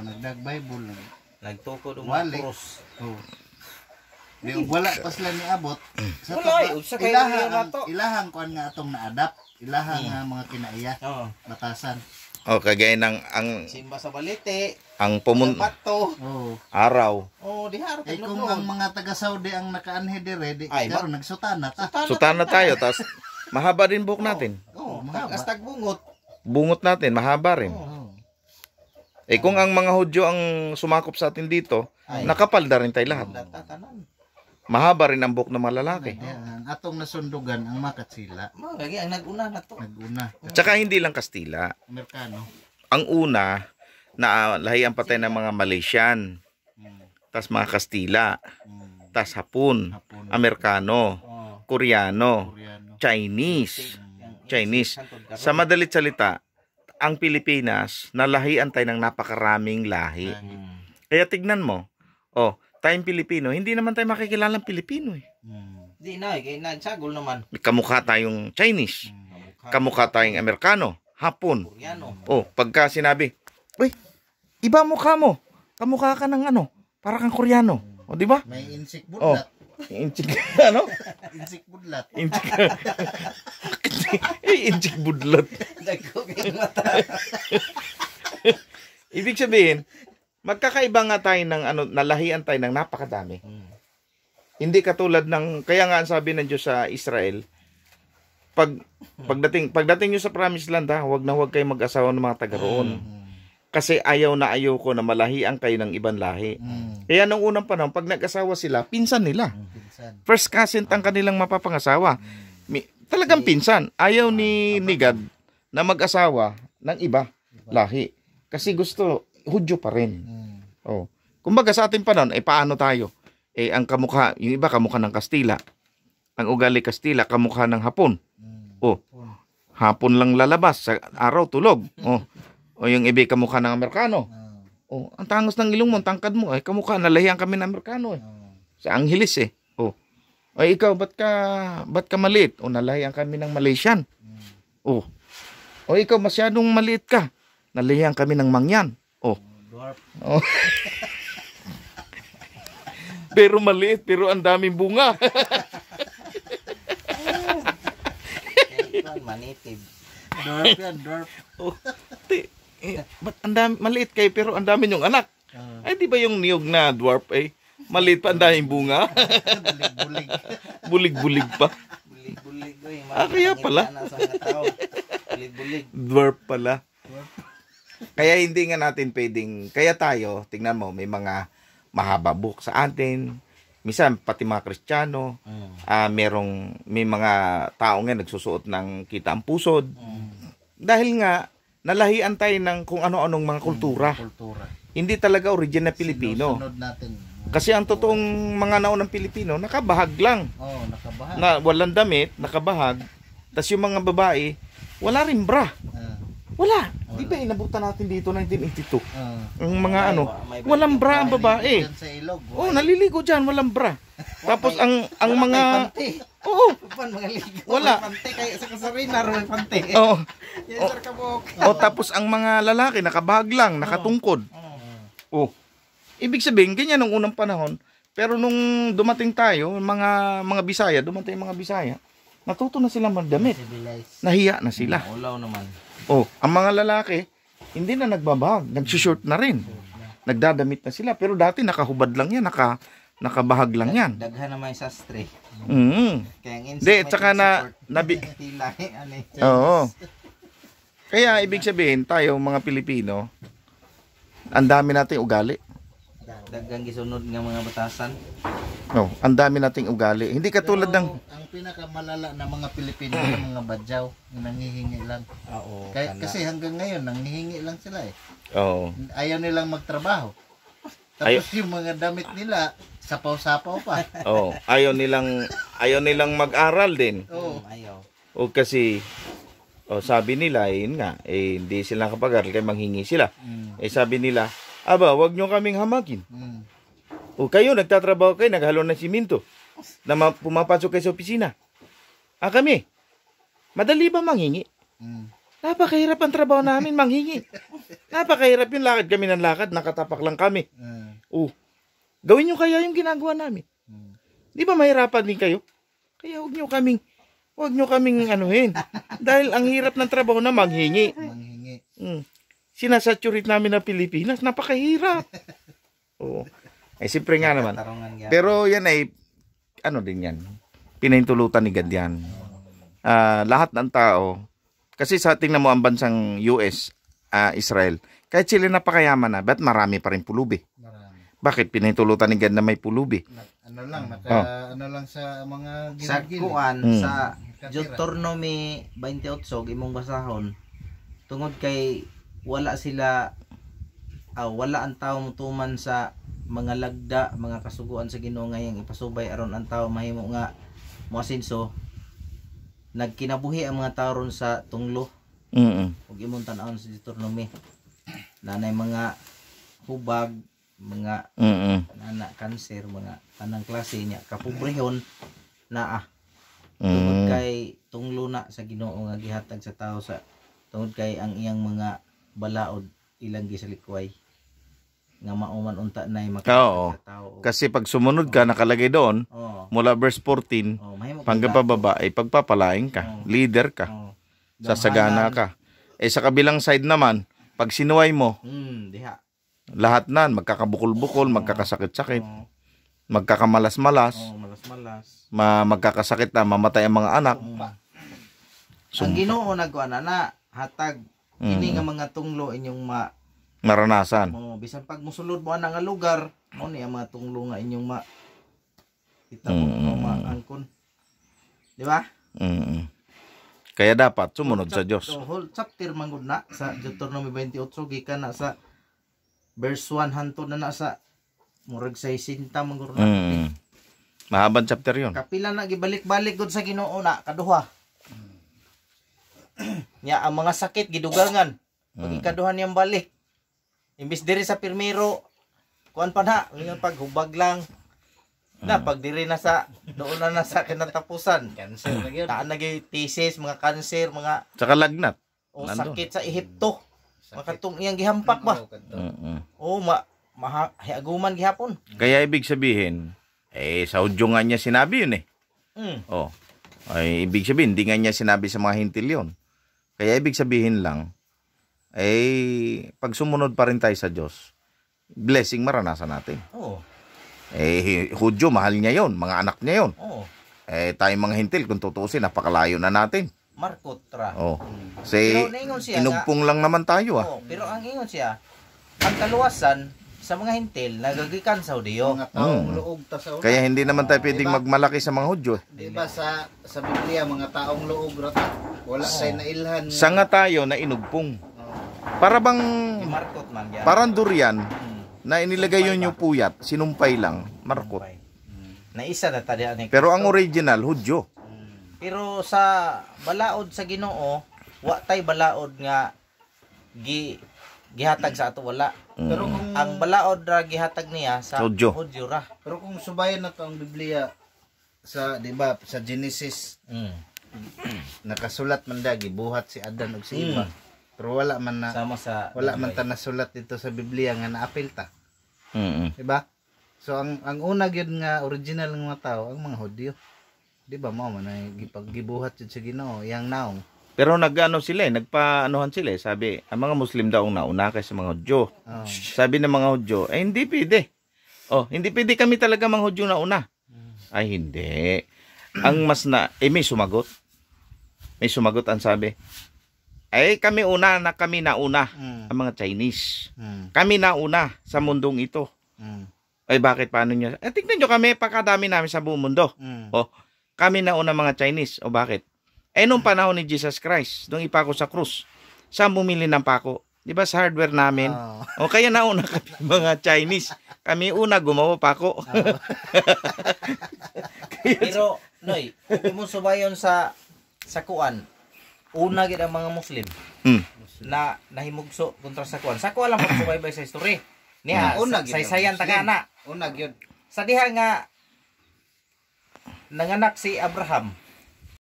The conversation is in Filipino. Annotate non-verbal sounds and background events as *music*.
Nagdag Bible lang. Nagtukod ang cross. Oh. Di, wala pa sila abot Sa Wala, ilahang, ang, ilahang kuan nga atong naadap adapt Ilahang hmm. nga mga kinaiya. Oo. Batasan. O oh, kagay ng ang Simba sa balite. ang pumun Oh. araw. Oh, di harap Eh kung ang mga taga-Saudi ang nakaanhe dire, di Ay, karon nagsutana ta. Sutana tayo tas mahaba din buhok natin. Oh, mahaba. Oh, bungot. Bungot natin, mahaba rin. Oh, eh kung ang mga Hudyo ang sumakop sa atin dito, Ay. nakapalda rin tayo lahat. Mahaba rin ang buhok ng mga lalaki. Ang atong nasundugan ang makatsila. Mga gagi, ang naguna na to. Naguna. Tsaka hindi lang Kastila. Amerikano. Ang una, na lahi ang patay ng mga Malaysian, Mm. tas mga Kastila, Mm. tas Hapon, Hapon. Amerikano, Oh, Koreano, Koreano. Chinese. Hmm. Chinese. Sa madalit salita, ang Pilipinas, na nalahian tayo ng napakaraming lahi. Mm. Kaya tignan mo, oh, tayong Pilipino, hindi naman tayo makikilala ng Pilipino eh. Hindi mm. na, eh, kaya nagsagol naman. Kamukha tayong Chinese, mm. kamukha tayong Amerikano, Hapon. Koreano. Oh, pagka sinabi, uy, iba mukha mo, kamukha ka ng ano, para kang Koreano. O, oh, di ba? May insik budlat. Oh, insik, *laughs* ano? *laughs* insik budlat. Insik. *laughs* Eh, Injik budlat. Dagkog *laughs* mata. Ibig sabihin, magkakaiba nga tayo ng ano, nalahian tayo ng napakadami. Hmm. Hindi katulad ng, kaya nga ang sabi ng Diyos sa Israel, pag pagdating pagdating niyo sa promised land ha, huwag na huwag kayong mag-asawa ng mga taga roon. Hmm. Kasi ayaw na ayaw ko na malahian kayo ng ibang lahi. Hmm. Kaya nung unang panahon, pag nag-asawa sila, pinsan nila. Pinsan. First cousin ang kanilang mapapangasawa. Hmm. Talagang pinsan. Ayaw ah, ni Nigad na mag-asawa ng iba lahi. Kasi gusto, Hudyo pa rin. Hmm. Oh. Kumbaga sa ating panahon, eh paano tayo? Eh ang kamukha, yung iba kamukha ng Kastila. Ang ugali Kastila, kamukha ng Hapon. Hmm. Oh. Hapon lang lalabas, sa araw tulog. Hmm. Oh. O oh, yung iba kamukha ng Amerikano. Oh, ang tangos ng ilong mo, tangkad mo, ay eh, kamukha, nalahiyan kami ng Amerikano eh. Sa Angeles eh. O ikaw, ba't ka, ba't ka maliit? O nalayan kami ng Malaysian. Hmm. O. O ikaw, masyadong maliit ka. Nalayan kami ng Mangyan. O. Oh, o. *laughs* pero maliit, pero ang daming bunga. *laughs* Manitib. Dwarf yan, dwarf. Oh, ba't ang dami, maliit kayo pero ang dami niyong anak? Uh, Ay, di ba yung niyog na dwarf eh? Maliit pa ang daming bunga. Bulig-bulig. *laughs* Bulig-bulig pa. Bulig-bulig. Ah, kaya pala. Bulig-bulig. Dwarf pala. Dwarf. Kaya hindi nga natin pwedeng, kaya tayo, tingnan mo, may mga mahaba buhok sa atin. Misan, pati mga kristyano, mm. uh, merong, may mga tao nga nagsusuot ng kita ang pusod. Mm. Dahil nga, nalahian tayo ng kung ano-anong mga mm, kultura. Mm, kultura. Hindi talaga original na Pilipino. Sinusunod natin kasi ang totoong mga ng Pilipino, nakabahag lang. Oo, oh, nakabahag. Na, walang damit, nakabahag. Tapos yung mga babae, wala rin bra. Uh, wala. wala. Di ba inabutan natin dito 1982? Uh, ah. ang mga may, ano, may, walang bra ang babae. Sa ilog, oh, naliligo diyan, walang bra. *laughs* Tapos ang ang *laughs* wala mga Oo. Wala. Pante kaya sa kasarina rin pante. Oo. *laughs* Yes, sir, kabok. Oh, tapos ang mga lalaki nakabahag lang, nakatungkod. Oh. oh. Ibig sabihin, ganyan nung unang panahon. Pero nung dumating tayo, mga mga Bisaya, dumating mga Bisaya, natuto na sila magdamit. Nahiya na sila. Ulaw naman. Oh, ang mga lalaki, hindi na nagbabag, nagsushort na rin. Nagdadamit na sila. Pero dati nakahubad lang yan, naka, nakabahag lang yan. Daghan naman yung sastre. Mm. Kaya ang insect, De, tsaka na, nabi... *laughs* Ano Oo. Kaya ibig sabihin, tayo mga Pilipino, ang dami nating ugali dagang gisunod nga mga batasan. No, oh, ang dami nating ugali. Hindi katulad Pero, ng ang pinakamalala na mga Pilipino *clears throat* ng mga badyaw, nanghihingi lang. Ah, oo. Kahit, kana. kasi hanggang ngayon nanghihingi lang sila eh. Oo. Ayaw nilang magtrabaho. Tapos Ay- yung mga damit nila sapaw-sapaw pa. *laughs* Oo. Oh, ayaw nilang ayaw nilang mag-aral din. Oo. Oh. Ayaw. O kasi o oh, sabi nila, eh, nga, eh, hindi sila kapag-aral kaya manghingi sila. Mm. Eh sabi nila, Aba, wag nyo kaming hamakin. Mm. O kayo, nagtatrabaho kayo, naghalo ng siminto na pumapasok kayo sa opisina. Ah, kami, madali ba manghingi? Mm. Napakahirap ang trabaho namin, manghingi. Napakahirap yung lakad kami ng lakad, nakatapak lang kami. Mm. O, oh, gawin nyo kaya yung ginagawa namin. Mm. Di ba mahirapan din kayo? Kaya wag nyo kaming, wag nyo kaming anuhin. *laughs* Dahil ang hirap ng trabaho na manghingi. Manghingi. Mm sinasaturate namin na Pilipinas. Napakahirap. *laughs* Oo. Ay, eh, siyempre nga naman. Pero yan ay, ano din yan, pinaintulutan ni God yan. Uh, lahat ng tao, kasi sa tingnan mo ang bansang US, uh, ah, Israel, kahit sila napakayaman na, ba't marami pa rin pulubi? Marami. Bakit pinaintulutan ni God na may pulubi? Ano lang, mata, oh. ano lang sa mga ginagin. Sa kuan, hmm. sa Deuteronomy 28, imong basahon, tungod kay wala sila uh, wala ang tao mutuman sa mga lagda, mga kasuguan sa Ginoo ngayong ipasubay aron ang tao mahimo nga moasinso nagkinabuhi ang mga tao ron sa tunglo. Mm -hmm. Ug imong tan-awon sa Deuteronomy. Nanay mga hubag, mga mm -hmm. nana cancer, mga tanang klase niya kapobrehon na ah -hmm. Tungod kay tunglo na sa Ginoo nga gihatag sa tao sa tungod kay ang iyang mga balaod ilang likway nga mauman unta nay yung makakatao. Oh, kasi pag sumunod ka, nakalagay doon, oh. mula verse 14, oh, hanggang ay pagpapalaing ka, oh. leader ka, sasagana ka. Eh sa kabilang side naman, pag sinuway mo, mm, diha. lahat na, magkakabukol-bukol, magkakasakit-sakit, magkakamalas-malas, oh, malas-malas. Ma magkakasakit na, mamatay ang mga anak. Sumpa. Sumpa. Ang ginoo nagkuhan na, hatag Mm. Ini nga mga tunglo inyong ma maranasan. Mo bisan pag musulod mo ana nga lugar, mo ni ang mga tunglo nga inyong ma kita mo mm. no, maangkon. Di ba? Mm. Kaya dapat sumunod sa Dios. whole chapter mangud na sa Deuteronomy 28 gikan na sa verse 1 hanto na na sa murag 60 mangud na. Mm. Mahabang chapter 'yon. Kapila na gibalik-balik gud sa Ginoo na kaduha. *clears throat* nya ang mga sakit gidugangan ngan pag hmm. ikaduhan yang balik imbis diri sa pirmero kuan pa na ngayon pag hubag lang hmm. na pag diri na sa doon na na sa kinatapusan cancer na gyud taan na thesis mga cancer mga saka lagnat o sakit sa Ehipto makatong iyang gihampak ba oh ma maha hiaguman gihapon kaya ibig sabihin eh sa udyong niya sinabi yun eh mm. oh ay ibig sabihin hindi nga niya sinabi sa mga hintil yun kaya ibig sabihin lang, eh, pag sumunod pa rin tayo sa Diyos, blessing maranasan natin. Oo. Eh, Hudyo, mahal niya yon Mga anak niya yon Oo. Eh, tayong mga hintil, kung tutuusin, napakalayo na natin. Markotra. tra. Oo. Kasi, inugpong lang naman tayo, ah. Oo, pero ang ingon siya, ang kaluwasan, sa mga hintil nagagikan sa Diyo. Mga taong mm. loob ta sa una. Kaya hindi naman tayo pwedeng diba? magmalaki sa mga Hudyo. Eh. Diba sa sa Biblia mga taong loob rata wala sa ah. na ilhan. Sanga tayo na inugpong. Oh. Para bang markot man yan. Parang durian hmm. na inilagay yun yung puyat, sinumpay lang, markot. Hmm. Na isa na tadi ani. Pero ang original hudyo. Hmm. Pero sa balaod sa Ginoo, wa tay balaod nga gi gihatag sa ato wala. Pero kung ang balaod ra gihatag niya sa hudyo, hudyo ra. Pero kung subayan na to ang Biblia sa di ba sa Genesis, mm. *clears throat* nakasulat man da gibuhat si Adan og si Eva. Mm. Pero wala man na sama sa wala man ta nasulat dito sa Biblia nga naapil ta. Mm. -hmm. Di ba? So ang ang una gyud nga original nga tao ang mga Hudyo. Di ba mo man ay gipaggibuhat sa Ginoo yang naong. Pero nagano sila, eh, nagpaanohan sila, eh, sabi, ang mga Muslim daw ang nauna kaysa mga Hudyo. Oh. Sabi ng mga Hudyo, ay eh, hindi pwede. Oh, hindi pwede kami talaga mga Hudyo na una. Mm. Ay hindi. ang mas na, eh may sumagot. May sumagot ang sabi, ay kami una na kami nauna mm. ang mga Chinese. Mm. Kami nauna sa mundong ito. Mm. Ay bakit paano niya? Eh tingnan niyo kami, pakadami namin sa buong mundo. Mm. O oh, kami nauna mga Chinese. O bakit? Eh nung panahon ni Jesus Christ, nung ipako sa krus, saan bumili ng pako? 'Di ba sa hardware namin? Oh. O kaya nauna kami *laughs* mga Chinese. Kami una gumawa pako. Oh. *laughs* kaya, Pero Noy, kung mo subayon sa sa kuan una gid ang mga muslim hmm. na nahimugso kontra sa kuan sa kuan lang magsubaybay sa history niya hmm. una sa, saysayan ta kana una gid sa diha nga nanganak si Abraham